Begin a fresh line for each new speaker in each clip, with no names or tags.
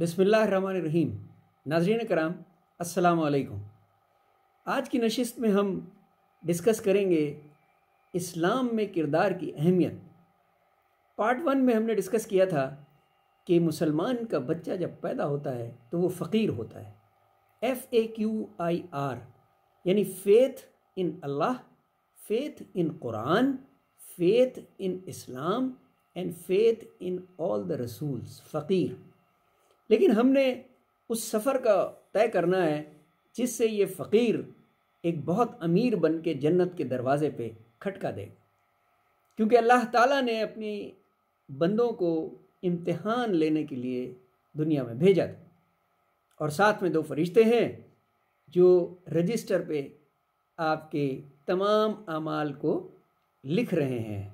रहीम नाजरन कराम असलकुम आज की नशस्त में हम डिस्कस करेंगे इस्लाम में किरदार की अहमियत पार्ट वन में हमने डिस्कस किया था कि मुसलमान का बच्चा जब पैदा होता है तो वो फ़कीर होता है F A Q I R यानी faith in Allah faith in Quran faith in Islam and faith in all the रसूल्स फ़कीर लेकिन हमने उस सफ़र का तय करना है जिससे ये फ़कीर एक बहुत अमीर बन के जन्नत के दरवाज़े पे खटका दे क्योंकि अल्लाह ताला ने अपनी बंदों को इम्तिहान लेने के लिए दुनिया में भेजा था और साथ में दो फरिश्ते हैं जो रजिस्टर पे आपके तमाम अमाल को लिख रहे हैं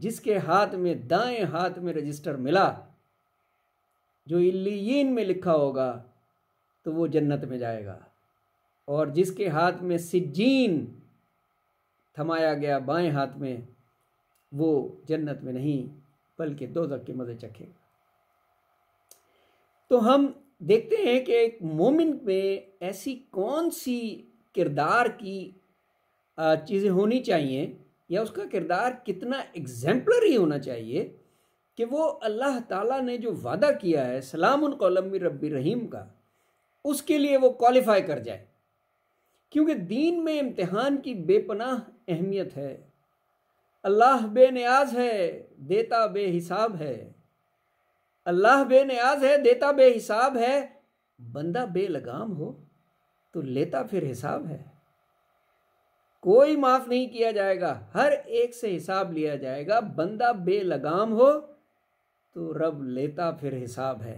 जिसके हाथ में दाएं हाथ में रजिस्टर मिला जो इलीन में लिखा होगा तो वो जन्नत में जाएगा और जिसके हाथ में सिज्जीन थमाया गया बाएं हाथ में वो जन्नत में नहीं बल्कि दो के मज़े चखेगा तो हम देखते हैं कि एक मोमिन में ऐसी कौन सी किरदार की चीज़ें होनी चाहिए या उसका किरदार कितना एग्जैम्पलरी होना चाहिए कि वो अल्लाह ताला ने जो वादा किया है सलाम कौलम रबी रहीम का उसके लिए वो क्वालिफाई कर जाए क्योंकि दीन में इम्तहान की बेपनाह अहमियत है अल्लाह बेनियाज है देता बेहिसाब है अल्लाह बेनियाज है देता बेहिसाब है बंदा बेलगाम हो तो लेता फिर हिसाब है कोई माफ नहीं किया जाएगा हर एक से हिसाब लिया जाएगा बंदा बेलगाम हो तो रब लेता फिर हिसाब है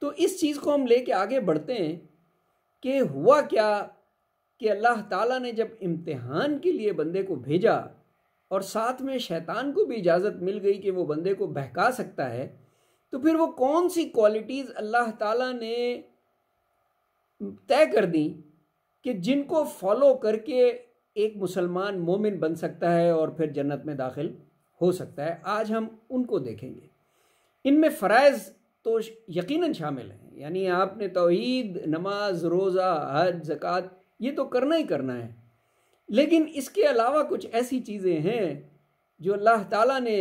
तो इस चीज़ को हम लेके आगे बढ़ते हैं कि हुआ क्या कि अल्लाह ताला ने जब इम्तिहान के लिए बंदे को भेजा और साथ में शैतान को भी इजाज़त मिल गई कि वो बंदे को बहका सकता है तो फिर वो कौन सी क्वालिटीज़ अल्लाह ताला ने तय कर दी कि जिनको फॉलो करके एक मुसलमान मोमिन बन सकता है और फिर जन्नत में दाखिल हो सकता है आज हम उनको देखेंगे इनमें फ़रज़ तो यकीन शामिल हैं यानी आपने तोहद नमाज रोज़ा हज ज़क़़त ये तो करना ही करना है लेकिन इसके अलावा कुछ ऐसी चीज़ें हैं जो अल्लाह ताला ने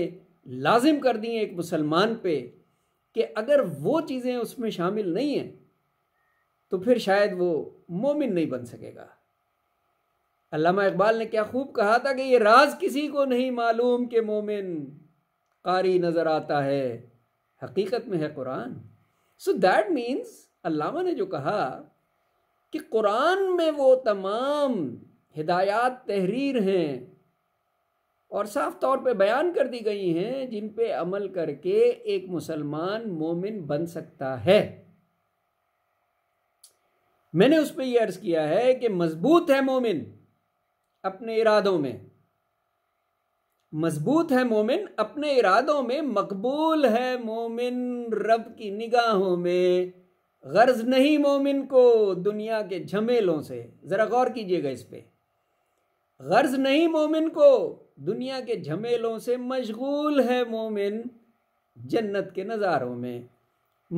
लाजिम कर दी हैं एक मुसलमान पे कि अगर वो चीज़ें उसमें शामिल नहीं हैं तो फिर शायद वो मोमिन नहीं बन सकेगा अल्लामा इकबाल ने क्या खूब कहा था कि ये राज किसी को नहीं मालूम कि मोमिन कारी नज़र आता है हकीकत में है Quran so that means Allama ने जो कहा कि कुरान में वो तमाम हिदायत तहरीर हैं और साफ तौर पे बयान कर दी गई हैं जिन पे अमल करके एक मुसलमान मोमिन बन सकता है मैंने उस पर यह अर्ज़ किया है कि मजबूत है मोमिन अपने इरादों में मजबूत है मोमिन अपने इरादों में मकबूल है मोमिन रब की निगाहों में गर्ज नहीं मोमिन को दुनिया के झमेलों से ज़रा गौर कीजिएगा इस पर गर्ज नहीं मोमिन को दुनिया के झमेलों से मशगूल है मोमिन जन्नत के नज़ारों में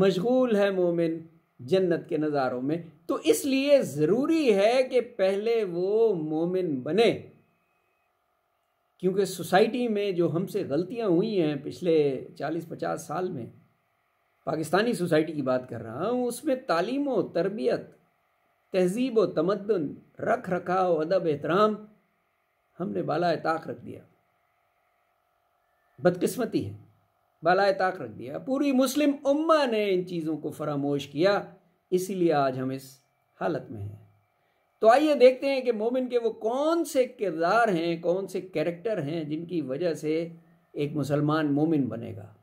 मशगूल है मोमिन जन्नत के नज़ारों में तो इसलिए ज़रूरी है कि पहले वो मोमिन बने क्योंकि सोसाइटी में जो हमसे गलतियां हुई हैं पिछले चालीस पचास साल में पाकिस्तानी सोसाइटी की बात कर रहा हूँ उसमें तालीम व तरबियत तहजीब व तमदन रख रखाव अदब एहतराम हमने बाला ताक रख दिया बदकिस्मती है बलाए ताक रख दिया पूरी मुस्लिम उम्मा ने इन चीज़ों को फरामोश किया इसीलिए आज हम इस हालत में हैं तो आइए देखते हैं कि मोमिन के वो कौन से किरदार हैं कौन से कैरेक्टर हैं जिनकी वजह से एक मुसलमान मोमिन बनेगा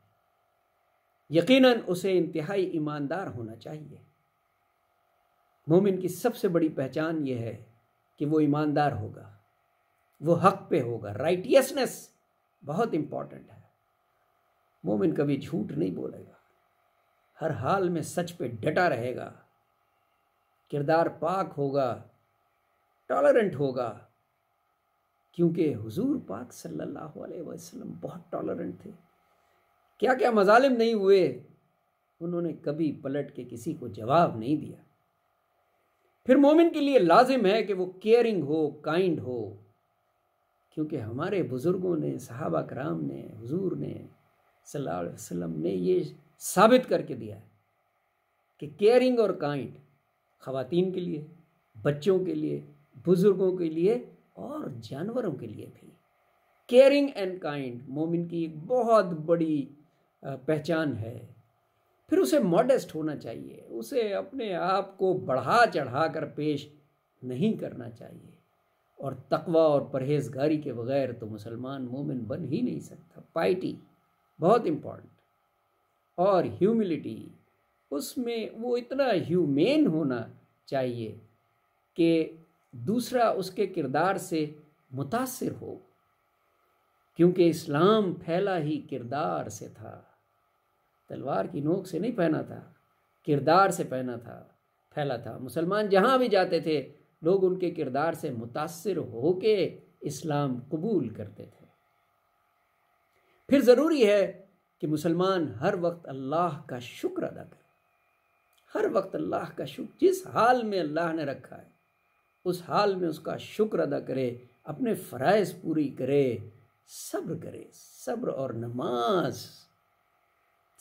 यकीनन उसे इंतहाई ईमानदार होना चाहिए मोमिन की सबसे बड़ी पहचान यह है कि वो ईमानदार होगा वो हक पे होगा राइटियसनेस बहुत इम्पॉर्टेंट है मोमिन कभी झूठ नहीं बोलेगा हर हाल में सच पे डटा रहेगा किरदार पाक होगा टॉलरेंट होगा क्योंकि हुजूर पाक सल्लल्लाहु अलैहि वसल्लम बहुत टॉलरेंट थे क्या क्या मजालिम नहीं हुए उन्होंने कभी पलट के किसी को जवाब नहीं दिया फिर मोमिन के लिए लाजिम है कि वो केयरिंग हो काइंड हो क्योंकि हमारे बुज़ुर्गों ने सहाबा कराम ने हुजूर ने सल्लल्लाहु अलैहि वसल्लम ने ये साबित करके दिया है कि केयरिंग और काइंड ख़वातीन के लिए बच्चों के लिए बुज़ुर्गों के लिए और जानवरों के लिए भी केयरिंग एंड काइंड मोमिन की एक बहुत बड़ी पहचान है फिर उसे मॉडेस्ट होना चाहिए उसे अपने आप को बढ़ा चढ़ा कर पेश नहीं करना चाहिए और तकवा और परहेजगारी के बगैर तो मुसलमान मोमिन बन ही नहीं सकता पाइटी बहुत इम्पॉर्टेंट और ह्यूमिलिटी उसमें वो इतना ह्यूमेन होना चाहिए कि दूसरा उसके किरदार से मुतासिर हो क्योंकि इस्लाम फैला ही किरदार से था तलवार की नोक से नहीं पहना था किरदार से पहना था फैला था मुसलमान जहाँ भी जाते थे लोग उनके किरदार से मुतासिर होके इस्लाम कबूल करते थे फिर ज़रूरी है कि मुसलमान हर वक्त अल्लाह का शुक्र अदा करे हर वक्त अल्लाह का शुक्र जिस हाल में अल्लाह ने रखा है उस हाल में उसका शुक्र अदा करे अपने फ़रज़ पूरी करे सब्र करे सब्र और नमाज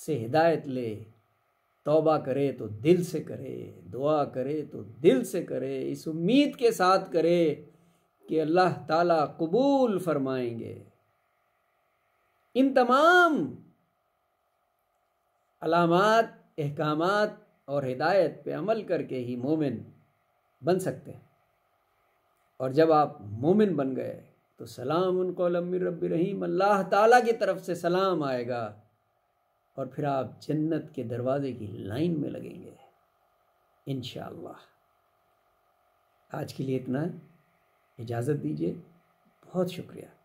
से हिदायत ले तौबा करे तो दिल से करे दुआ करे तो दिल से करे इस उम्मीद के साथ करे कि अल्लाह ताला कबूल फरमाएंगे इन तमाम अलामत अहकाम और हिदायत पे अमल करके ही मोमिन बन सकते हैं और जब आप मोमिन बन गए तो सलाम उनको लम्बी रब रहीम अल्लाह ताला की तरफ से सलाम आएगा और फिर आप जन्नत के दरवाज़े की लाइन में लगेंगे इन आज के लिए इतना इजाज़त दीजिए बहुत शुक्रिया